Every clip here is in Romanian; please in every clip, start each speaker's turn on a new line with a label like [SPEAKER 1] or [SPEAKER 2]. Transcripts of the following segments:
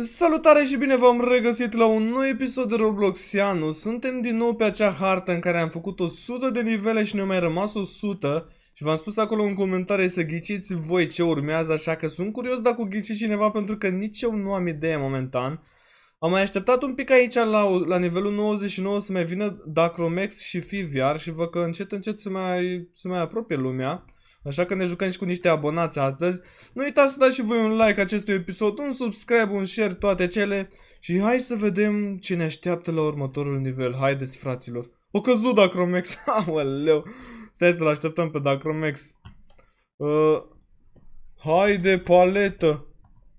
[SPEAKER 1] Salutare și bine v-am regăsit la un nou episod de Robloxianu. Suntem din nou pe acea hartă în care am făcut 100 de nivele și ne-a mai rămas 100 și v-am spus acolo în comentarii să ghiciți voi ce urmează, așa că sunt curios dacă o ghici cineva pentru că nici eu nu am idee momentan. Am mai așteptat un pic aici la, la nivelul 99 să mai vină Dacromex și Fiviar și văd că încet încet se mai, se mai apropie lumea. Așa că ne jucăm și cu niște abonați astăzi. Nu uitați să dați și voi un like acestui episod, un subscribe, un share, toate cele. Și hai să vedem ce ne așteaptă la următorul nivel. Haideți, fraților. O căzut Dacromex. Aoleu. Stai să-l așteptăm pe Dacromex. Uh, haide, paletă.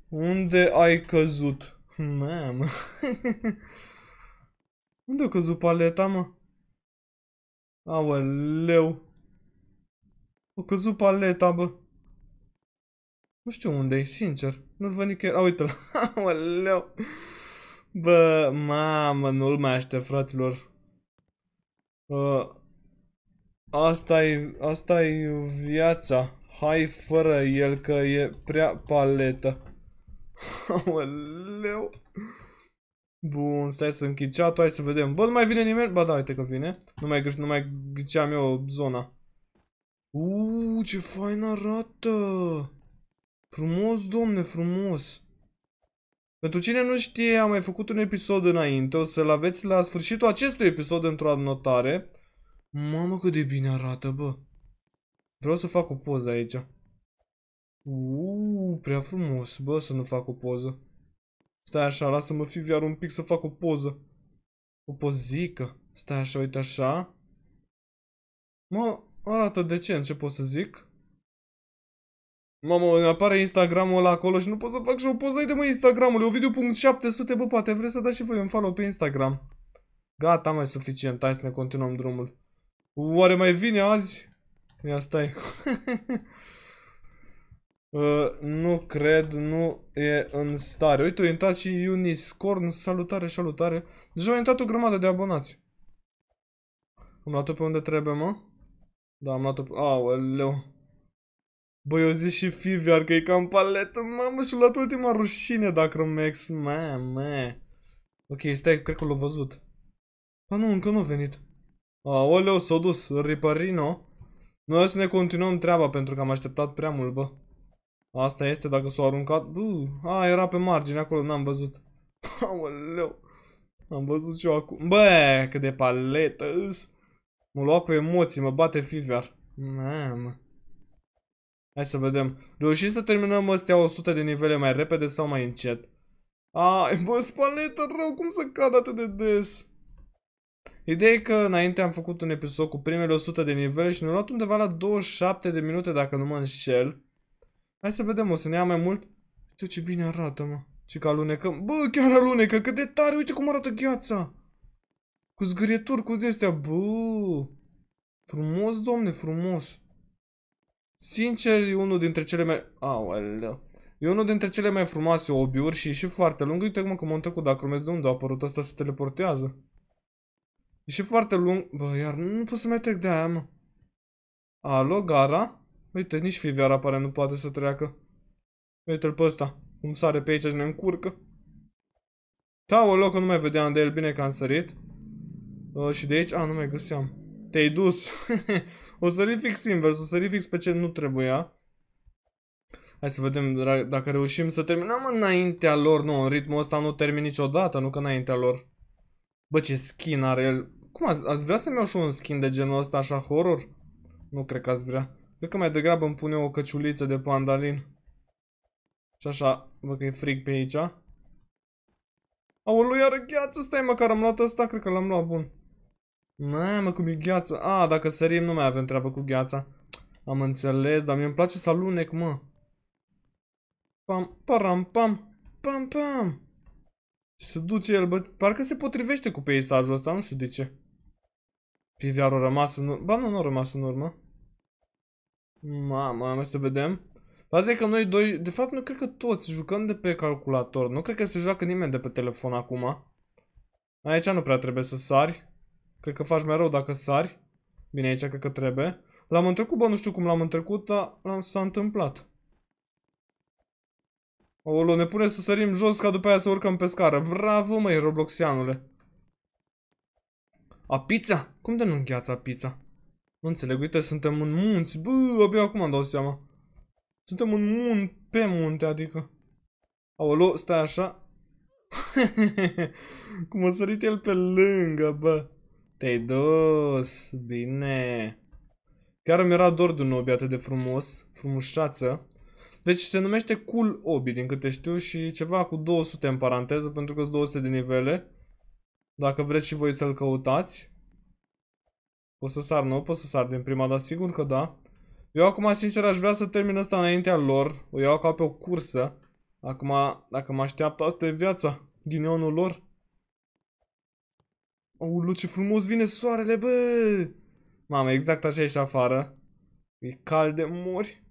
[SPEAKER 1] Unde ai căzut? Mam. Unde a căzut paleta, mă? Aoleu. O căzut paleta, bă. Nu știu unde e, sincer. Nu-l văd nicăieri. A, uite-l. Aoleu. Bă, mamă, nu-l mai aștept, fraților. asta e, asta i viața. Hai fără el, că e prea paletă. Aoleu. Bun, stai să închid chat hai să vedem. Bă, nu mai vine nimeni? Bă, da, uite că vine. Nu mai, nu mai ghiceam eu zona. Uuu, ce fain arată! Frumos, domne, frumos! Pentru cine nu știe, am mai făcut un episod înainte, o să-l aveți la sfârșitul acestui episod într-o adnotare. Mamă, cât de bine arată, bă! Vreau să fac o poză aici. Uuu, prea frumos, bă, să nu fac o poză. Stai așa, lasă-mă fi iar un pic să fac o poză. O pozică. Stai așa, uite așa. Mă, Arată decent, ce pot să zic? Mamă, apare Instagramul ăla acolo și nu pot să fac și o poză de mă Instagramul, Ovidiu.700, bă, poate vreți să dați și voi un follow pe Instagram. Gata, mai suficient, hai să ne continuăm drumul. Oare mai vine azi? Ia stai. uh, nu cred, nu e în stare. Uite, a intrat și Uniscorn, salutare, salutare. Deja a intrat o grămadă de abonați. Am luat pe unde trebuie, mă. Da, am luat-o... Aoleu. Băi, eu zic și Fiviar că e cam paletă, mamă, și-a luat ultima rușine dacă Max, mă. Ok, stai, cred că l-a văzut. Pa, nu, încă nu a venit. Aoleu, s-a dus, riparino. Noi o să ne continuăm treaba pentru că am așteptat prea mult, bă. Asta este dacă s a aruncat. Bă, a, era pe margine acolo, n-am văzut. Aoleu. Am văzut și eu acum. Bă, cât de paletă îs. Mă lua cu emoții, mă bate fever. Mamă. Hai să vedem. Reușim să terminăm astea 100 de nivele mai repede sau mai încet? Ai, bă, spaleta rău, cum să cad atât de des? Ideea e că înainte am făcut un episod cu primele 100 de nivele și ne am luat undeva la 27 de minute, dacă nu mă înșel. Hai să vedem, o să ne ia mai mult? Uite ce bine arată, mă. Ce că alunecăm. Bă, chiar alunecă, cât de tare, uite cum arată gheața. Cu zgârieturi, cu de-astea, bă! Frumos, domne, frumos. Sincer, e unul dintre cele mai... Aoleu. E unul dintre cele mai frumoase obiuri și e și foarte lung. Uite mă că montă cu Dacromes de unde a apărut asta se teleportează. E și foarte lung. Bă, iar nu pot să mai trec de aia, mă. Alo, gara? Uite, nici fiviara pare nu poate să treacă. Uite-l pe ăsta. Cum sare pe aici și ne încurcă. Da, o loc, nu mai vedeam de el, bine că am sărit. Uh, și de aici, a, nu mai găseam. Te-ai dus. o sări fix invers, o sări fix pe ce nu trebuia. Hai să vedem dacă reușim să terminăm înaintea lor. Nu, în ritmul ăsta nu termin niciodată, nu că înaintea lor. Bă, ce skin are el. Cum ați, ați vrea să-mi iau și un skin de genul ăsta așa horror? Nu cred că ați vrea. Cred că mai degrabă îmi pune o căciuliță de pandalin. Și așa, bă că e frig pe aici. Aoleu, iară gheață, stai măcar am luat ăsta, cred că l-am luat bun. Mamă, cum e gheața. A, dacă sărim nu mai avem treabă cu gheața. Am înțeles, dar mi îmi place să alunec, mă. Pam, param, pam, pam, pam. Și se duce el, bă, parcă se potrivește cu peisajul ăsta, nu știu de ce. Viviar a rămas în urmă. Ba nu, nu a rămas în urmă. Mamă, mai să vedem. Faza e că noi doi, de fapt, nu cred că toți jucăm de pe calculator. Nu cred că se joacă nimeni de pe telefon acum. Aici nu prea trebuie să sari. Cred că faci mai rău dacă sari. Bine, aici cred că trebuie. L-am întrecut, bă, nu știu cum l-am întrecut, dar s-a întâmplat. Olo, ne pune să sărim jos ca după aia să urcăm pe scară. Bravo, măi, Robloxianule. A pizza? Cum de nu îngheața pizza? Nu înțeleg, uite, suntem în munți. Bă, abia acum am dau seama. Suntem în munt, pe munte, adică. Aolo, stai așa. Cum a sărit el pe lângă, bă. Te-ai dus, bine. Chiar mi era dor de un obi atât de frumos, frumușață. Deci se numește Cool Obi, din câte știu, și ceva cu 200 în paranteză, pentru că sunt 200 de nivele. Dacă vreți și voi să-l căutați. O să sar, nu? Pot să sar din prima, dar sigur că da. Eu acum, sincer, aș vrea să termin asta înaintea lor. O iau ca pe o cursă. Acum, dacă mă așteaptă, asta e viața. Ghinionul lor. Ulu, ce frumos vine soarele, bă! Mamă, exact așa ești afară. E cald de mori.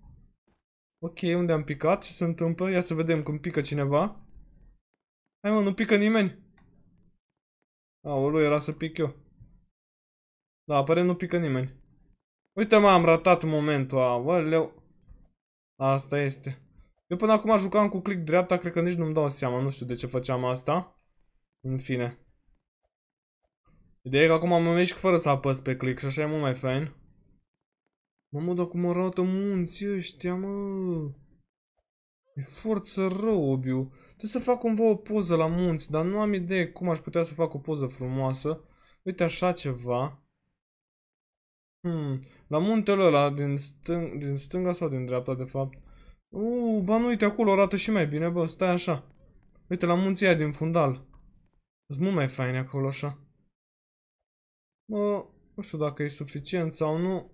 [SPEAKER 1] Ok, unde am picat? Ce se întâmplă? Ia să vedem cum pică cineva. Hai mă, nu pică nimeni. Aoleu, era să pic eu. Da, apare nu pică nimeni. Uite mă, am ratat momentul, aoleu. Asta este. Eu până acum jucam cu click dreapta, cred că nici nu-mi dau seama, nu știu de ce făceam asta. În fine. Ideea e că acum mă mișc fără să apăs pe click și așa e mult mai fain. Mamă, dar cum arată munții ăștia, mă! E forță rău, obiu. Trebuie să fac cumva o poză la munți, dar nu am idee cum aș putea să fac o poză frumoasă. Uite așa ceva. Hmm, la muntele ăla, din, stâng din stânga sau din dreapta, de fapt. Uuu, ba nu, uite, acolo arată și mai bine, bă, stai așa. Uite, la munții aia din fundal. Sunt mult mai faine acolo, așa. Nu, nu știu dacă e suficient sau nu.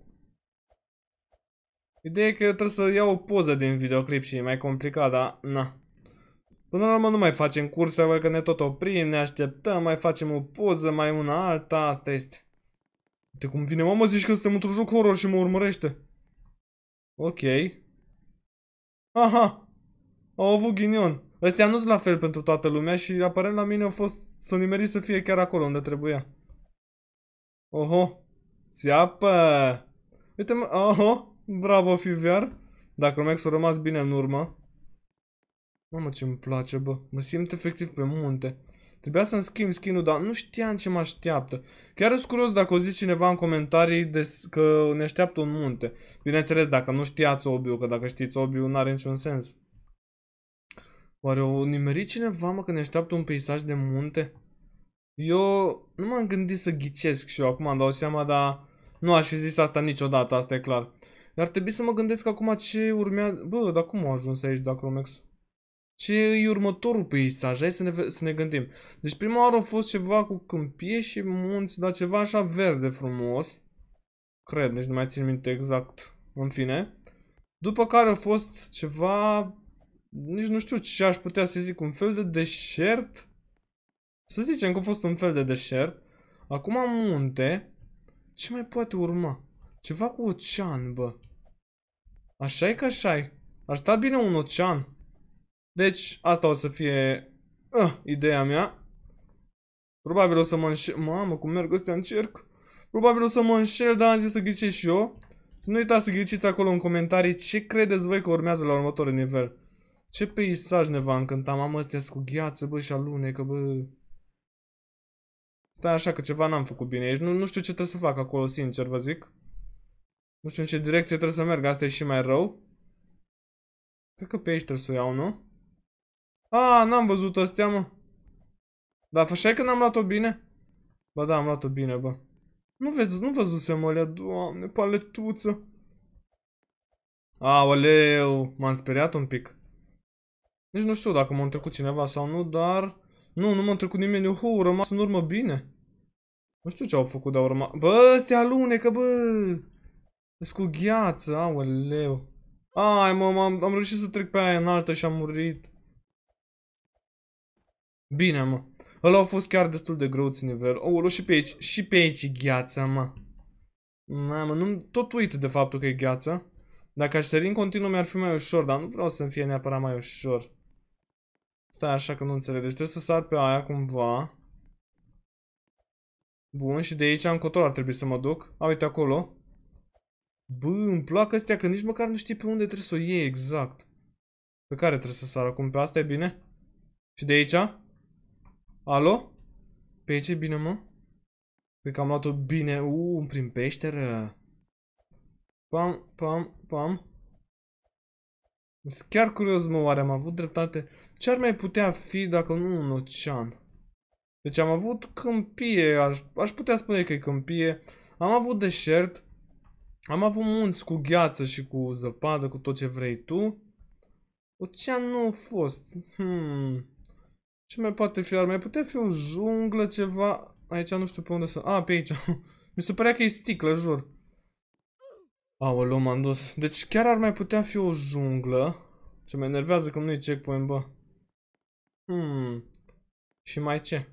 [SPEAKER 1] Ideea e că trebuie să iau o poză din videoclip și e mai complicat, dar na. Până la urmă nu mai facem curse, că ne tot oprim, ne așteptăm, mai facem o poză, mai una alta, asta este. Uite cum vine, mamă zici că suntem într-un joc horror și mă urmărește. Ok. Aha! Au avut ghinion. Ăstea nu sunt la fel pentru toată lumea și aparent la mine au fost sonimeri să fie chiar acolo unde trebuia. Oho, țeapă! Uite mă, oho, bravo Fiviar. Dacă Max a rămas bine în urmă. Mamă ce îmi place, bă. Mă simt efectiv pe munte. Trebuia să-mi schimb skin dar nu știam ce mă așteaptă. Chiar sunt curios dacă o zici cineva în comentarii că ne așteaptă un munte. Bineînțeles, dacă nu știați obiul, că dacă știți obiul, n-are niciun sens. Oare o nimeri cineva, mă, că ne așteaptă un peisaj de munte? Eu nu m-am gândit să ghicesc și eu acum îmi dau seama, dar nu aș fi zis asta niciodată, asta e clar. Dar ar trebui să mă gândesc acum ce urmează... Bă, dar cum a ajuns aici Dacromex? Ce e următorul peisaj? Hai să ne, să ne gândim. Deci prima oară a fost ceva cu câmpie și munți, dar ceva așa verde frumos. Cred, deci nu mai țin minte exact. În fine. După care a fost ceva... Nici nu știu ce aș putea să zic, un fel de deșert să zicem că a fost un fel de deșert. Acum am munte. Ce mai poate urma? Ceva cu ocean, bă. așa e că așa -i. Ar sta bine un ocean. Deci, asta o să fie uh, ideea mea. Probabil o să mă înșel. Mamă, cum merg ăstea în cerc. Probabil o să mă înșel, dar am zis să ghicești și eu. Să nu uitați să ghiciți acolo în comentarii ce credeți voi că urmează la următorul nivel. Ce peisaj ne va încânta, mamă, astea cu gheață, bă, și alunecă, bă. Stai da, așa că ceva n-am făcut bine aici. Nu, nu știu ce trebuie să fac acolo, sincer vă zic. Nu știu în ce direcție trebuie să merg, asta e și mai rău. Cred că pe aici trebuie să o iau, nu? A, n-am văzut astea, mă. Dar așa că n-am luat-o bine? Ba da, am luat-o bine, bă. Nu vezi, nu văzusem alea, doamne, paletuță. Aoleu, m-am speriat un pic. Nici nu știu dacă m-a întrecut cineva sau nu, dar... Nu, nu m-a trecut nimeni. Oh, au rămas în urmă bine. Nu știu ce au făcut, dar au rămas... Bă, ăstea alunecă, bă! Sunt cu gheață, aoleu. Ai, mă, am, am reușit să trec pe aia înaltă și am murit. Bine, mă. Ăla au fost chiar destul de greuți nivel. O, oh, și pe aici, și pe aici e gheață, mă. Na, mă, nu tot uit de faptul că e gheață. Dacă aș sări în continuu mi-ar fi mai ușor, dar nu vreau să-mi fie neapărat mai ușor. Stai așa că nu înțeleg. Deci trebuie să sar pe aia cumva. Bun, și de aici am cotor ar trebui să mă duc. A, uite acolo. Bă, îmi plac astea că nici măcar nu știi pe unde trebuie să o iei exact. Pe care trebuie să sar acum? Pe asta e bine? Și de aici? Alo? Pe aici e bine, mă? Cred că am luat-o bine. Uuu, prin peșteră. Pam, pam, pam. Sunt chiar curios, mă, oare am avut dreptate? Ce ar mai putea fi dacă nu un ocean? Deci am avut câmpie, aș, aș putea spune că e câmpie. Am avut deșert. Am avut munți cu gheață și cu zăpadă, cu tot ce vrei tu. Ocean nu a fost. Hmm. Ce mai poate fi? Ar mai putea fi o junglă, ceva... Aici nu știu pe unde să... A, pe aici. Mi se părea că e sticlă, jur. Aoleu, m-am dus. Deci chiar ar mai putea fi o junglă. Ce mă enervează că nu e checkpoint, bă. Hmm. Și mai ce?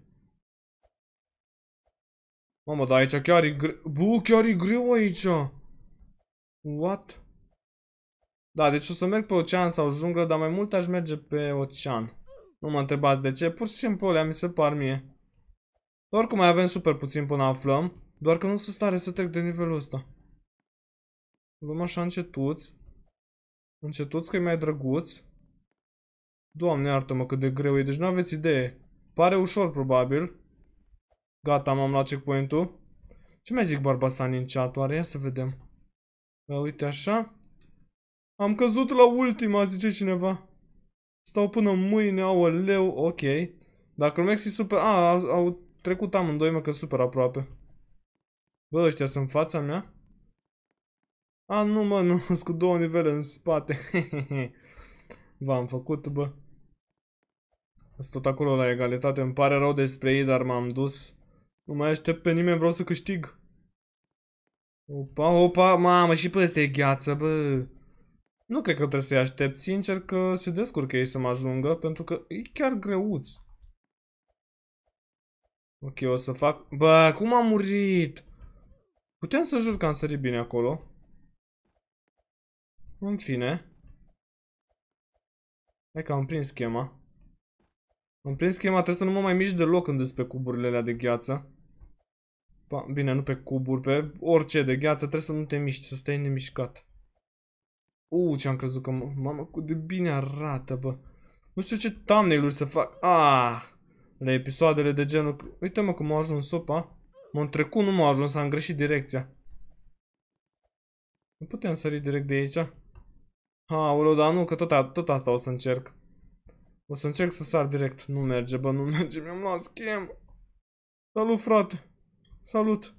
[SPEAKER 1] Mamă, dar aici chiar e greu. Bu, chiar e greu aici. What? Da, deci o să merg pe ocean sau junglă, dar mai mult aș merge pe ocean. Nu mă întrebați de ce, pur și simplu le mi se par mie. Oricum mai avem super puțin până aflăm, doar că nu sunt stare să trec de nivelul ăsta. Luăm așa încetuți. Încetuți că e mai drăguț. Doamne, iartă-mă cât de greu e, deci nu aveți idee. Pare ușor, probabil. Gata, m-am luat checkpoint-ul. Ce mai zic barbasanii în chat oare? Ia să vedem. Uh, uite așa. Am căzut la ultima, zice cineva. Stau până mâine, leu, ok. Dacă Romex e super... A, au, au trecut amândoi, mă, că super aproape. Bă, ăștia sunt în fața mea? A, nu mă, nu, cu două nivele în spate. V-am făcut, bă. Sunt tot acolo la egalitate, îmi pare rău despre ei, dar m-am dus. Nu mai aștept pe nimeni, vreau să câștig. Opa, opa, mamă, și pe ăsta e gheață, bă. Nu cred că trebuie să-i aștept, sincer că se descurcă ei să mă ajungă, pentru că e chiar greuț. Ok, o să fac... Bă, cum am murit? Putem să jur că am sărit bine acolo. În fine. Hai că am prins schema. Am prins schema, trebuie să nu mă mai mișc deloc când îți pe cuburile alea de gheață. Pa, bine, nu pe cuburi, pe orice de gheață, trebuie să nu te miști, să stai nemișcat. Uu, ce am crezut că... Mamă, cu de bine arată, bă. Nu știu ce thumbnail să fac. Ah, la episoadele de genul... Uite, mă, cum m-a ajuns sopa. M-am trecut, nu m-a ajuns, am greșit direcția. Nu putem sări direct de aici? ulu, dar nu, că tot, a, tot asta o să încerc. O să încerc să sar direct. Nu merge, bă, nu merge. Mi-am luat schem. Salut, frate. Salut.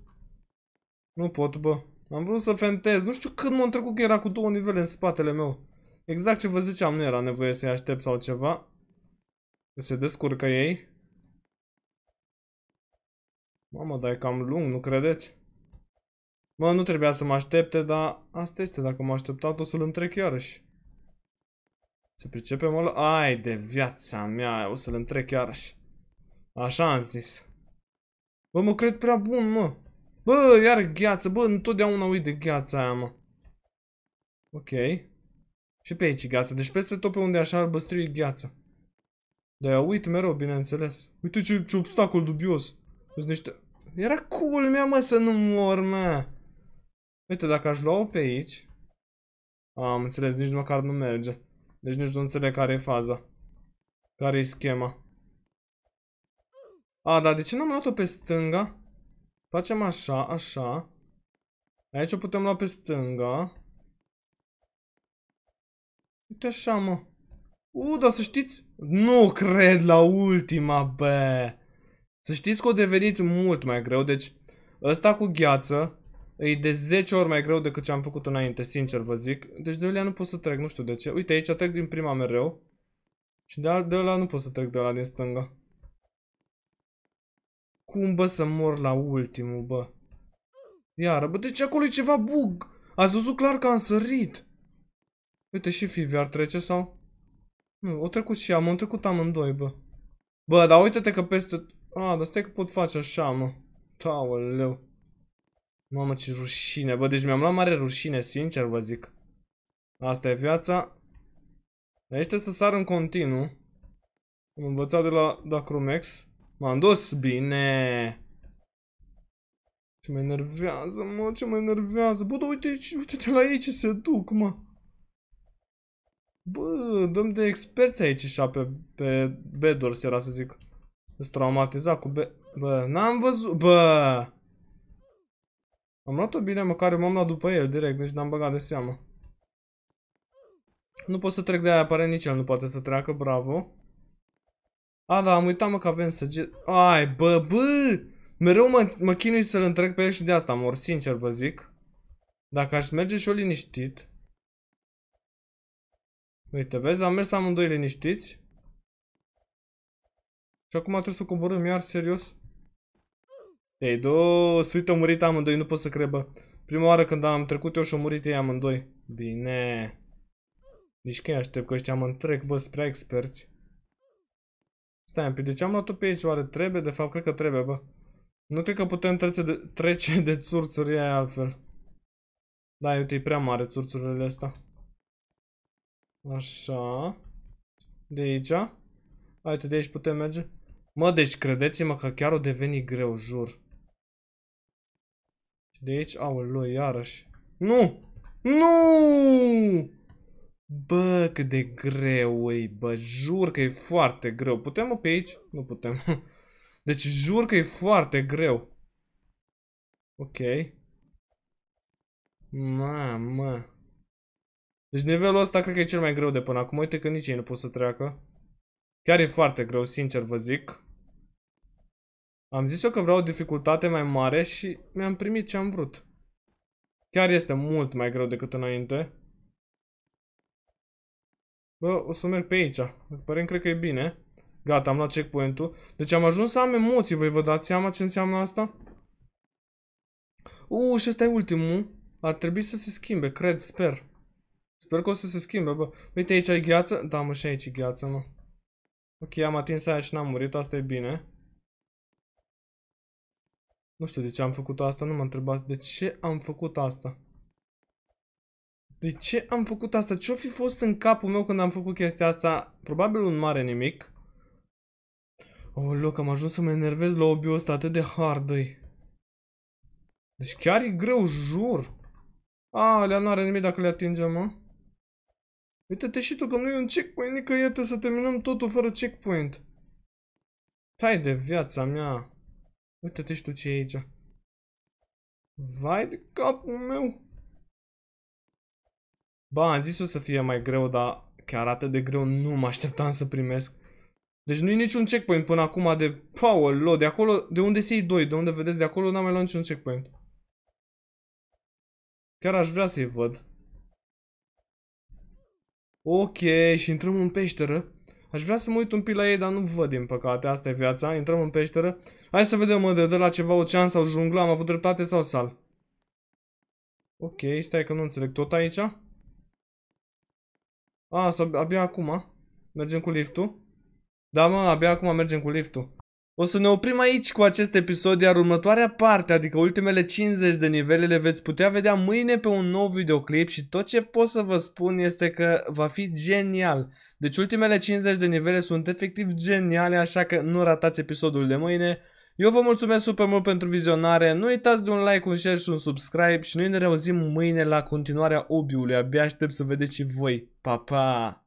[SPEAKER 1] Nu pot, bă. Am vrut să fentez. Nu știu când m-am trecut că era cu două nivele în spatele meu. Exact ce vă ziceam, nu era nevoie să-i aștept sau ceva. Că se descurcă ei. Mamă, dar e cam lung, nu credeți? Mă, nu trebuia să mă aștepte, dar asta este. Dacă mă așteptat, o să-l întrec iarăși. Se pricepe mă Ai de viața mea, o să-l întrec iarăși. Așa am zis. Bă, mă cred prea bun, mă. Bă, iar gheață, bă, întotdeauna uit de gheața aia, mă. Ok. Și pe aici gheață, deci peste tot pe unde așa ar băstrui gheață. eu uit mereu, bineînțeles. Uite ce, ce obstacol dubios. Sunt niște... Era cool mea, mă, să nu mor, mă. Uite, dacă aș lua-o pe aici... Am înțeles, nici măcar nu merge. Deci nici nu înțeleg care e faza. Care e schema. A, dar de ce n-am luat-o pe stânga? Facem așa, așa. Aici o putem lua pe stânga. Uite așa, mă. U, dar să știți... Nu cred la ultima, bă. Să știți că o devenit mult mai greu, deci... Ăsta cu gheață E de 10 ori mai greu decât ce am făcut înainte, sincer vă zic. Deci de ăla nu pot să trec, nu știu de ce. Uite, aici trec din prima mereu. Și de, de ăla nu pot să trec de ăla din stânga. Cum bă să mor la ultimul, bă? Iară, bă, de deci ce acolo e ceva bug. Ați văzut clar că am sărit. Uite, și Fivi ar trece sau? Nu, o trecut și am, o trecut amândoi, bă. Bă, dar uite-te că peste... A, ah, dar stai că pot face așa, mă. Taoleu. Mamă, ce rușine. Bă, deci mi-am luat mare rușine, sincer vă zic. Asta e viața. Aici trebuie să sar în continuu. Am învățat de la Dacromex. M-am dus bine. Ce mă enervează, mă, ce mă enervează. Bă, da, uite, uite-te la ei ce se duc, mă. Bă, dăm de experți aici și pe, pe Bedors era să zic. Sunt traumatizat cu B. Bă, n-am văzut... Bă... Am luat-o bine, măcar eu m-am luat după el direct, deci n-am băgat de seamă. Nu pot să trec de aia, pare nici el nu poate să treacă, bravo. A, da, am uitat mă că avem săget... Ai, bă, bă! Mereu mă, mă chinui să-l întreg pe el și de asta mor, sincer vă zic. Dacă aș merge și o liniștit... Uite, vezi, am mers amândoi liniștiți. Și acum trebuie să coborâm iar, serios? Ei do, suite, au murit amândoi, nu pot să cred, bă. Prima oară când am trecut eu și au murit ei amândoi. Bine. Nici că aștept că ăștia mă întrec, bă, spre experți. Stai pe de ce am luat-o pe aici? Oare trebuie? De fapt, cred că trebuie, bă. Nu cred că putem trece de, trece de țurțuri aia altfel. Da, uite, e prea mare țurțurile astea. Așa. De aici. Uite, de aici putem merge. Mă, deci credeți-mă că chiar o deveni greu, jur. De aici, aoleu, iarăși. Nu! Nu! Bă, cât de greu e, bă, jur că e foarte greu. Putem, mă, pe aici? Nu putem. Deci jur că e foarte greu. Ok. Mamă. Deci nivelul ăsta cred că e cel mai greu de până acum. Uite că nici ei nu pot să treacă. Chiar e foarte greu, sincer vă zic. Am zis eu că vreau o dificultate mai mare și mi-am primit ce am vrut. Chiar este mult mai greu decât înainte. Bă, o să merg pe aici. Părem, cred că e bine. Gata, am luat checkpoint-ul. Deci am ajuns să am emoții. Voi vă dați seama ce înseamnă asta? Uuu, și ăsta e ultimul. Ar trebui să se schimbe, cred, sper. Sper că o să se schimbe, bă. Uite, aici e gheață. Da, mă, și aici e gheață, mă. Ok, am atins aia și n-am murit. Asta e bine. Nu știu de ce am făcut asta, nu mă întrebați de ce am făcut asta. De ce am făcut asta? Ce-o fi fost în capul meu când am făcut chestia asta? Probabil un mare nimic. Oh, loc, am ajuns să mă enervez la obiul ăsta atât de hard -i. Deci chiar e greu, jur. A, alea nu are nimic dacă le atingem, mă. Uite-te și tu că nu e un checkpoint nicăieri, să terminăm totul fără checkpoint. Tai de viața mea. Uite-te și tu ce e aici. Vai de capul meu! Ba, am zis o să fie mai greu, dar chiar atât de greu nu mă așteptam să primesc. Deci nu e niciun checkpoint până acum de... load. de acolo, de unde se iei doi, de unde vedeți, de acolo n-am mai luat niciun checkpoint. Chiar aș vrea să-i văd. Ok, și intrăm în peșteră. Aș vrea să mă uit un pic la ei, dar nu văd din păcate. Asta e viața. Intrăm în peșteră. Hai să vedem, mă, de, de la ceva ocean sau junglă. Am avut dreptate sau sal? Ok, stai că nu înțeleg tot aici. A, sau abia acum. Mergem cu liftul. Da, mă, abia acum mergem cu liftul. O să ne oprim aici cu acest episod, iar următoarea parte, adică ultimele 50 de nivele, le veți putea vedea mâine pe un nou videoclip și tot ce pot să vă spun este că va fi genial. Deci ultimele 50 de nivele sunt efectiv geniale, așa că nu ratați episodul de mâine. Eu vă mulțumesc super mult pentru vizionare, nu uitați de un like, un share și un subscribe și noi ne reauzim mâine la continuarea obiului, abia aștept să vedeți și voi. Pa, pa!